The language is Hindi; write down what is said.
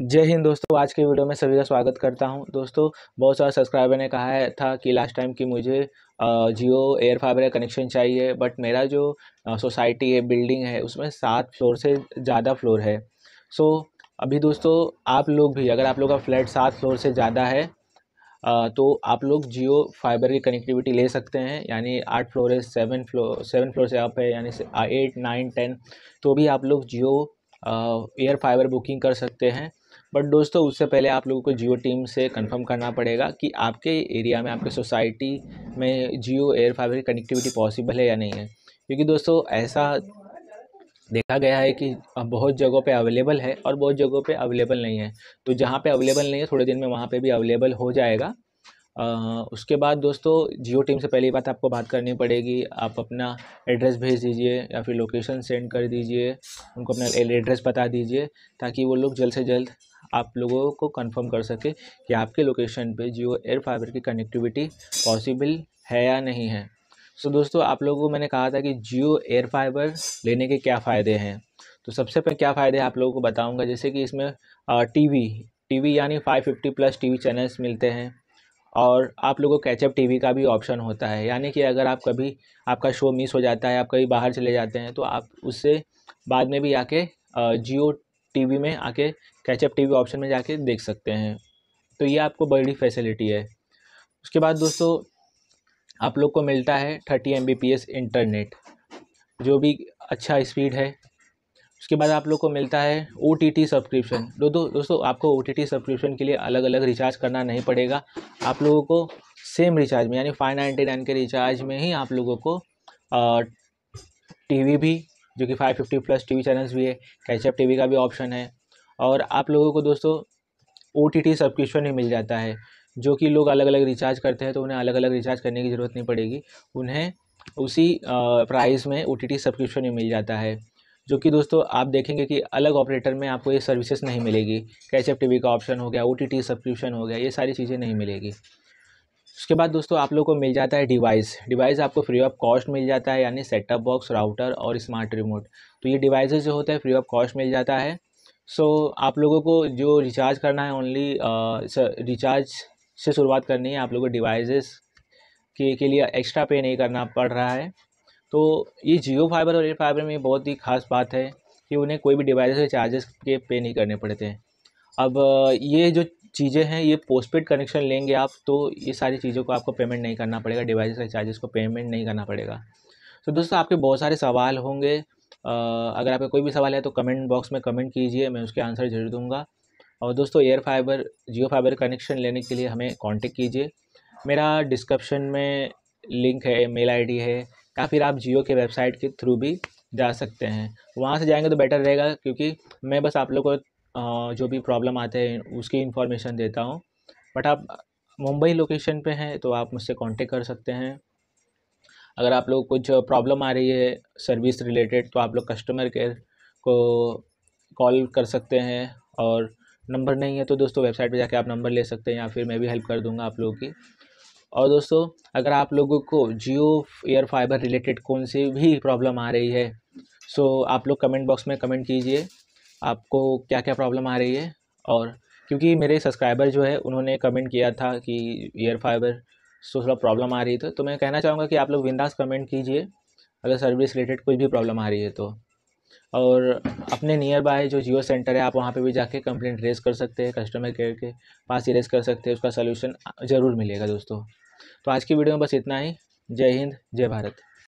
जय हिंद दोस्तों आज के वीडियो में सभी का स्वागत करता हूं दोस्तों बहुत सारे सब्सक्राइबर ने कहा है था कि लास्ट टाइम कि मुझे जियो एयर फाइबर का कनेक्शन चाहिए बट मेरा जो सोसाइटी है बिल्डिंग है उसमें सात फ्लोर से ज़्यादा फ्लोर है सो अभी दोस्तों आप लोग भी अगर आप लोग का फ्लैट सात फ्लोर से ज़्यादा है तो आप लोग जियो फाइबर की कनेक्टिविटी ले सकते हैं यानी आठ फ्लोर है सेवन फ्लोर सेवन फ्लोर से आप है यानी एट नाइन टेन तो भी आप लोग जियो एयर फाइबर बुकिंग कर सकते हैं बट दोस्तों उससे पहले आप लोगों को जियो टीम से कंफर्म करना पड़ेगा कि आपके एरिया में आपके सोसाइटी में जियो एयर फाइबर की कनेक्टिविटी पॉसिबल है या नहीं है क्योंकि दोस्तों ऐसा देखा गया है कि बहुत जगहों पे अवेलेबल है और बहुत जगहों पे अवेलेबल नहीं है तो जहाँ पे अवेलेबल नहीं है थोड़े दिन में वहाँ पे भी अवेलेबल हो जाएगा उसके बाद दोस्तों जियो टीम से पहली बात आपको बात करनी पड़ेगी आप अपना एड्रेस भेज दीजिए या फिर लोकेशन सेंड कर दीजिए उनको अपना एड्रेस बता दीजिए ताकि वो लोग जल्द से जल्द आप लोगों को कंफर्म कर सके कि आपके लोकेशन पे जियो एयर फाइबर की कनेक्टिविटी पॉसिबल है या नहीं है सो so, दोस्तों आप लोगों को मैंने कहा था कि जियो एयर फाइबर लेने के क्या फ़ायदे हैं तो सबसे पहले क्या फ़ायदे आप लोगों को बताऊंगा जैसे कि इसमें टीवी टीवी यानी 550 प्लस टीवी चैनल्स मिलते हैं और आप लोगों को कैचअप टीवी का भी ऑप्शन होता है यानी कि अगर आप कभी आपका शो मिस हो जाता है आप कभी बाहर चले जाते हैं तो आप उससे बाद में भी आके जियो टीवी में आके कैचअप टीवी ऑप्शन में जाके देख सकते हैं तो ये आपको बड़ी फैसिलिटी है उसके बाद दोस्तों आप लोग को मिलता है थर्टी एम इंटरनेट जो भी अच्छा स्पीड है उसके बाद आप लोग को मिलता है ओ टी टी सब्सक्रिप्शन दोस्तों दोस्तों आपको ओ टी टी सब्सक्रिप्शन के लिए अलग अलग रिचार्ज करना नहीं पड़ेगा आप लोगों को सेम रिचार्ज में यानी फाइव नाइन्टी नाइन के रिचार्ज में ही आप लोगों को टीवी भी जो कि five fifty plus TV channels भी है कैचअप टीवी का भी ऑप्शन है और आप लोगों को दोस्तों ओ टी टी सब्सक्रिप्शन ही मिल जाता है जो कि लोग अलग अलग रिचार्ज करते हैं तो उन्हें अलग अलग रिचार्ज करने की ज़रूरत नहीं पड़ेगी उन्हें उसी प्राइस में ओ टी टी सब्सक्रिप्शन ही मिल जाता है जो कि दोस्तों आप देखेंगे कि अलग ऑपरेटर में आपको ये सर्विसेज नहीं मिलेगी कैच एफ टी का ऑप्शन हो गया ओ टी सब्सक्रिप्शन हो गया ये सारी चीज़ें नहीं मिलेगी उसके बाद दोस्तों आप लोग को मिल जाता है डिवाइस डिवाइस आपको फ्री ऑफ कॉस्ट मिल जाता है यानी सेटअप बॉक्स राउटर और स्मार्ट रिमोट तो ये डिवाइसेस जो होता है फ्री ऑफ कॉस्ट मिल जाता है सो so, आप लोगों को जो रिचार्ज करना है ओनली रिचार्ज से शुरुआत करनी है आप लोगों को डिवाइसेस के, के लिए एक्स्ट्रा पे नहीं करना पड़ रहा है तो ये जियो फाइबर और एयर फाइबर में बहुत ही खास बात है कि उन्हें कोई भी डिवाइस के चार्जेस के पे नहीं करने पड़ते हैं अब ये जो चीज़ें हैं ये पोस्टपेड कनेक्शन लेंगे आप तो ये सारी चीज़ों को आपको पेमेंट नहीं करना पड़ेगा डिवाइस के चार्जेस को पेमेंट नहीं करना पड़ेगा तो दोस्तों आपके बहुत सारे सवाल होंगे अगर आपका कोई भी सवाल है तो कमेंट बॉक्स में कमेंट कीजिए मैं उसके आंसर जरूर दूंगा और दोस्तों air fiber Jio fiber connection लेने के लिए हमें कॉन्टेक्ट कीजिए मेरा डिस्क्रिप्शन में लिंक है मेल आई है या फिर आप जियो के वेबसाइट के थ्रू भी जा सकते हैं वहाँ से जाएंगे तो बेटर रहेगा क्योंकि मैं बस आप लोग को जो भी प्रॉब्लम आते हैं उसकी इन्फॉर्मेशन देता हूँ बट आप मुंबई लोकेशन पे हैं तो आप मुझसे कांटेक्ट कर सकते हैं अगर आप लोग कुछ प्रॉब्लम आ रही है सर्विस रिलेटेड तो आप लोग कस्टमर केयर को कॉल कर सकते हैं और नंबर नहीं है तो दोस्तों वेबसाइट पे जाके आप नंबर ले सकते हैं या फिर मैं भी हेल्प कर दूंगा आप लोगों की और दोस्तों अगर आप लोगों को जियो एयर फाइबर रिलेटेड कौन सी भी प्रॉब्लम आ रही है सो आप लोग कमेंट बॉक्स में कमेंट कीजिए आपको क्या क्या प्रॉब्लम आ रही है और क्योंकि मेरे सब्सक्राइबर जो है उन्होंने कमेंट किया था कि एयर फाइबर सो थोड़ा प्रॉब्लम आ रही थी तो, तो मैं कहना चाहूँगा कि आप लोग विंदास कमेंट कीजिए अगर सर्विस रिलेटेड कोई भी प्रॉब्लम आ रही है तो और अपने नियर बाय जो जियो सेंटर है आप वहाँ पे भी जाके कंप्लेंट रेज कर सकते हैं कस्टमर केयर के पास ही रेज कर सकते हैं उसका सोल्यूशन ज़रूर मिलेगा दोस्तों तो आज की वीडियो में बस इतना ही जय हिंद जय भारत